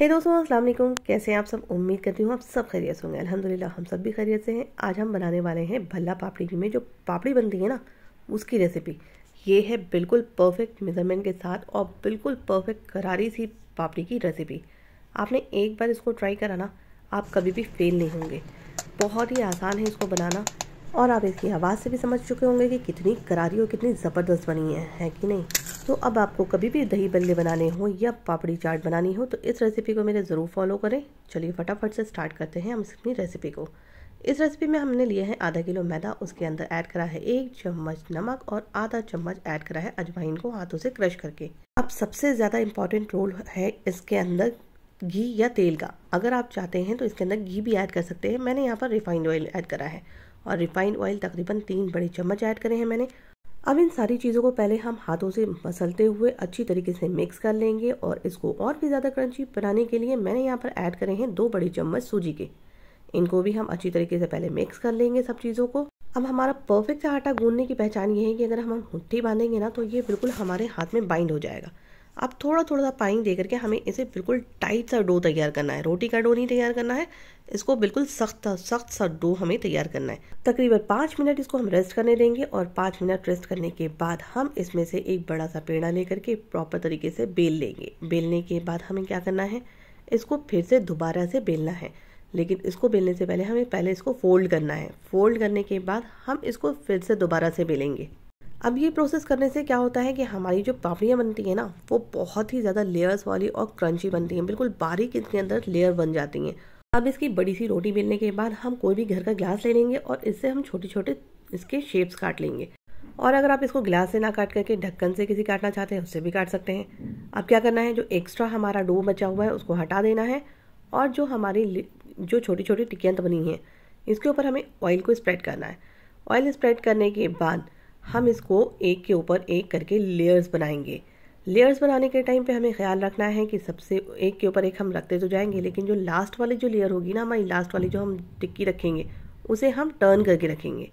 हे दोस्तों अस्सलाम वालेकुम कैसे हैं आप सब उम्मीद करती हूँ आप सब खैरियत से होंगे अल्हम्दुलिल्लाह हम सब भी खैरियत से हैं आज हम बनाने वाले हैं भल्ला पापड़ी में जो पापड़ी बनती है ना उसकी रेसिपी ये है बिल्कुल परफेक्ट मेज़रमेंट के साथ और बिल्कुल परफेक्ट करारी सी पापड़ी की रेसिपी आपने एक बार इसको ट्राई करा ना आप कभी भी फेल नहीं होंगे बहुत ही आसान है इसको बनाना और आप इसकी आवाज़ से भी समझ चुके होंगे कि कितनी करारी और कितनी ज़बरदस्त बनी है कि नहीं तो अब आपको कभी भी दही बल्ले बनाने हो या पापड़ी चाट बनानी हो तो इस रेसिपी को मेरे ज़रूर फॉलो करें चलिए फटाफट से स्टार्ट करते हैं हम अपनी रेसिपी को इस रेसिपी में हमने लिया है आधा किलो मैदा उसके अंदर ऐड करा है एक चम्मच नमक और आधा चम्मच ऐड करा है अजवाइन को हाथों से क्रश करके अब सबसे ज़्यादा इम्पॉर्टेंट रोल है इसके अंदर घी या तेल का अगर आप चाहते हैं तो इसके अंदर घी भी ऐड कर सकते हैं मैंने यहाँ पर रिफाइंड ऑयल ऐड करा है और रिफाइंड ऑयल तकरीबन तीन बड़े चम्मच ऐड करे हैं मैंने अब इन सारी चीज़ों को पहले हम हाथों से मसलते हुए अच्छी तरीके से मिक्स कर लेंगे और इसको और भी ज़्यादा क्रंची बनाने के लिए मैंने यहाँ पर ऐड करे हैं दो बड़ी चम्मच सूजी के इनको भी हम अच्छी तरीके से पहले मिक्स कर लेंगे सब चीज़ों को अब हमारा परफेक्ट आटा गूंदने की पहचान ये है कि अगर हम मुट्ठी बांधेंगे ना तो ये बिल्कुल हमारे हाथ में बाइंड हो जाएगा अब थोड़ा थोड़ा सा पानी दे करके हमें इसे बिल्कुल टाइट सा डो तैयार करना है रोटी का डो नहीं तैयार करना है इसको बिल्कुल सख्त सख्त सा डो हमें तैयार करना है तकरीबन पाँच मिनट इसको हम रेस्ट करने देंगे और पाँच मिनट रेस्ट करने के बाद हम इसमें से एक बड़ा सा पेड़ा लेकर के प्रॉपर तरीके से बेल लेंगे बेलने के बाद हमें क्या करना है इसको फिर से दोबारा से बेलना है लेकिन इसको बेलने से पहले हमें पहले इसको फोल्ड करना है फोल्ड करने के बाद हम इसको फिर से दोबारा से बेलेंगे अब ये प्रोसेस करने से क्या होता है कि हमारी जो पापड़ियाँ बनती हैं ना वो बहुत ही ज़्यादा लेयर्स वाली और क्रंची बनती हैं बिल्कुल बारीक इसके अंदर लेयर बन जाती हैं अब इसकी बड़ी सी रोटी बेलने के बाद हम कोई भी घर का ग्लास ले लेंगे और इससे हम छोटे छोटे इसके शेप्स काट लेंगे और अगर आप इसको ग्लास से ना काट करके ढक्कन से किसी काटना चाहते हैं उससे भी काट सकते हैं अब क्या करना है जो एक्स्ट्रा हमारा डो बचा हुआ है उसको हटा देना है और जो हमारी जो छोटी छोटी टिक्कियाँ बनी हैं इसके ऊपर हमें ऑयल को स्प्रेड करना है ऑयल स्प्रेड करने के बाद हम इसको एक के ऊपर एक करके लेयर्स बनाएंगे लेयर्स बनाने के टाइम पे हमें ख्याल रखना है कि सबसे एक के ऊपर एक हम रखते तो जाएंगे लेकिन जो लास्ट वाली जो लेयर होगी ना हमारी लास्ट वाली जो हम टिक्की रखेंगे उसे हम टर्न करके रखेंगे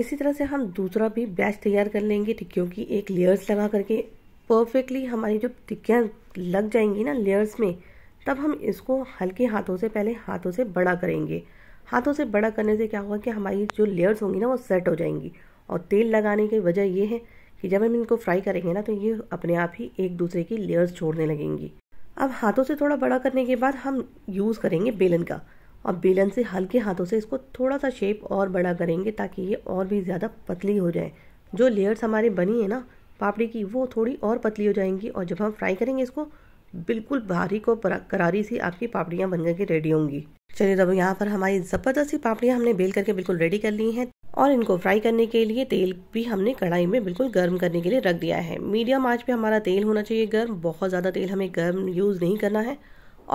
इसी तरह से हम दूसरा भी बैच तैयार कर लेंगे टिक्कियों की एक लेयर्स लगा करके परफेक्टली हमारी जब टिक्कियाँ लग जाएंगी ना लेयर्स में तब हम इसको हल्के हाथों से पहले हाथों से बड़ा करेंगे हाथों से बड़ा करने से क्या होगा कि हमारी जो लेयर्स होंगी ना वो सेट हो जाएंगी और तेल लगाने की वजह ये है कि जब हम इनको फ्राई करेंगे ना तो ये अपने आप ही एक दूसरे की लेयर्स छोड़ने लगेंगी अब हाथों से थोड़ा बड़ा करने के बाद हम यूज़ करेंगे बेलन का और बेलन से हल्के हाथों से इसको थोड़ा सा शेप और बड़ा करेंगे ताकि ये और भी ज़्यादा पतली हो जाए जो लेयर्स हमारे बनी है ना पापड़ी की वो थोड़ी और पतली हो जाएंगी और जब हम फ्राई करेंगे इसको बिल्कुल बारीक को करारी सी आपकी पापड़ियाँ बन करके रेडी होंगी चलिए तब तो यहाँ पर हमारी ज़बरदस्ती पापड़ियाँ हमने बेल करके बिल्कुल रेडी कर ली हैं और इनको फ्राई करने के लिए तेल भी हमने कढ़ाई में बिल्कुल गर्म करने के लिए रख दिया है मीडियम आंच पे हमारा तेल होना चाहिए गर्म बहुत ज़्यादा तेल हमें गर्म यूज़ नहीं करना है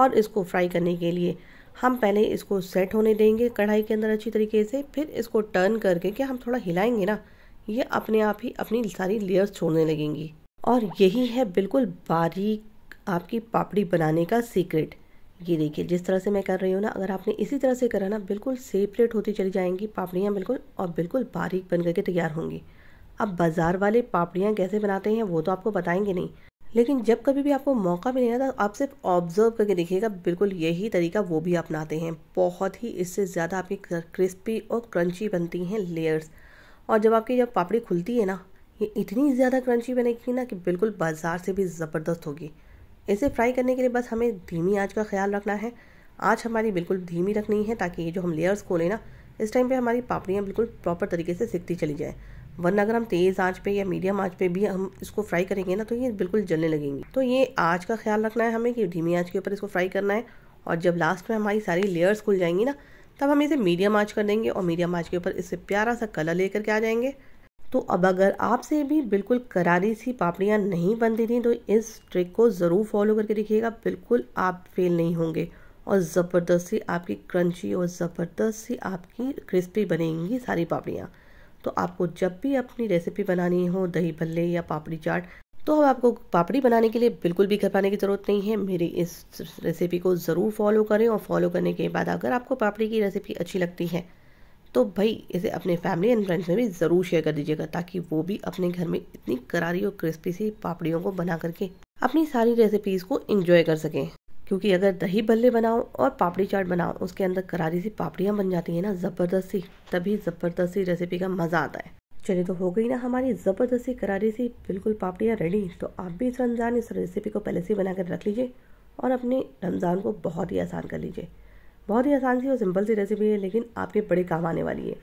और इसको फ्राई करने के लिए हम पहले इसको सेट होने देंगे कढ़ाई के अंदर अच्छी तरीके से फिर इसको टर्न करके कि हम थोड़ा हिलाएंगे ना ये अपने आप ही अपनी सारी लेयर्स छोड़ने लगेंगी और यही है बिल्कुल बारीक आपकी पापड़ी बनाने का सीक्रेट ये देखिए जिस तरह से मैं कर रही हूँ ना अगर आपने इसी तरह से करा ना बिल्कुल सेपरेट होती चली जाएंगी पापड़ियाँ बिल्कुल और बिल्कुल बारीक बन करके तैयार होंगी अब बाज़ार वाले पापड़ियाँ कैसे बनाते हैं वो तो आपको बताएंगे नहीं लेकिन जब कभी भी आपको मौका मिले ना तो आप सिर्फ ऑब्जर्व करके देखिएगा बिल्कुल यही तरीका वो भी अपनाते हैं बहुत ही इससे ज़्यादा आपकी क्रिस्पी और क्रंची बनती हैं लेयर्स और जब आपकी जब पापड़ी खुलती है ना ये इतनी ज़्यादा क्रंची बनेगी ना कि बिल्कुल बाज़ार से भी ज़बरदस्त होगी इसे फ्राई करने के लिए बस हमें धीमी आँच का ख्याल रखना है आँच हमारी बिल्कुल धीमी रखनी है ताकि ये जो हम लेयर्स को लेना इस टाइम पे हमारी पापड़ियाँ बिल्कुल प्रॉपर तरीके से सिकती चली जाएँ वरना अगर हम तेज़ आंच पे या मीडियम आंच पे भी हम इसको फ्राई करेंगे ना तो ये बिल्कुल जलने लगेंगी तो ये आँच का ख्याल रखना है हमें कि धीमी आंच के ऊपर इसको फ्राई करना है और जब लास्ट में हमारी सारी लेयर्स खुल जाएंगी ना तब हम इसे मीडियम आँच कर देंगे और मीडियम आँच के ऊपर इससे प्यारा सा कलर लेकर के आ जाएंगे तो अब अगर आपसे भी बिल्कुल करारी सी पापड़ियाँ नहीं बनती थी तो इस ट्रिक को ज़रूर फॉलो करके देखिएगा बिल्कुल आप फेल नहीं होंगे और ज़बरदस्ती आपकी क्रंची और ज़बरदस्त सी आपकी क्रिस्पी बनेंगी सारी पापड़ियाँ तो आपको जब भी अपनी रेसिपी बनानी हो दही भल्ले या पापड़ी चाट तो अब आपको पापड़ी बनाने के लिए बिल्कुल भी घबराने की ज़रूरत नहीं है मेरी इस रेसिपी को ज़रूर फॉलो करें और फॉलो करने के बाद अगर आपको पापड़ी की रेसिपी अच्छी लगती है तो भाई इसे अपने फैमिली एंड फ्रेंड्स में भी ज़रूर शेयर कर दीजिएगा ताकि वो भी अपने घर में इतनी करारी और क्रिस्पी सी पापड़ियों को बना करके अपनी सारी रेसिपीज़ को इंजॉय कर सकें क्योंकि अगर दही भल्ले बनाओ और पापड़ी चाट बनाओ उसके अंदर करारी सी पापड़ियाँ बन जाती हैं ना ज़बरदस्त सी तभी ज़बरदस्त सी रेसिपी का मज़ा आता है चलिए तो हो गई ना हमारी ज़बरदस्ती करारी सी बिल्कुल पापड़ियाँ रेडी तो आप भी इस रमज़ान इस रेसिपी को पहले से बना कर रख लीजिए और अपने रमज़ान को बहुत ही आसान कर लीजिए बहुत ही आसान सी और सिंपल सी रेसिपी है लेकिन आपके बड़े काम आने वाली है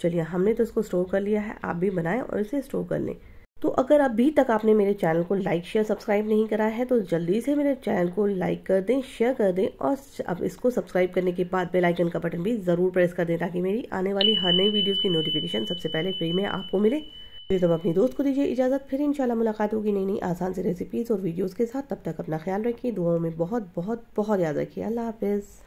चलिए हमने तो इसको स्टोर कर लिया है आप भी बनाएं और इसे स्टोर कर लें तो अगर अभी तक आपने मेरे चैनल को लाइक शेयर सब्सक्राइब नहीं करा है तो जल्दी से मेरे चैनल को लाइक कर दें शेयर कर दें और अब इसको सब्सक्राइब करने के बाद बेल आइकन का बटन भी ज़रूर प्रेस कर दें ताकि मेरी आने वाली हर नई वीडियोस की नोटिफिकेशन सबसे पहले फ्री में आपको मिले फिर तो तब अपनी दोस्त को दीजिए इजाज़त फिर इनशाला मुलाकात होगी नई नई आसान से रेसिपीज़ और वीडियोज़ के साथ तब तक अपना ख्याल रखिए दुआओं में बहुत बहुत बहुत याद रखिए अल्लाह हाफिज़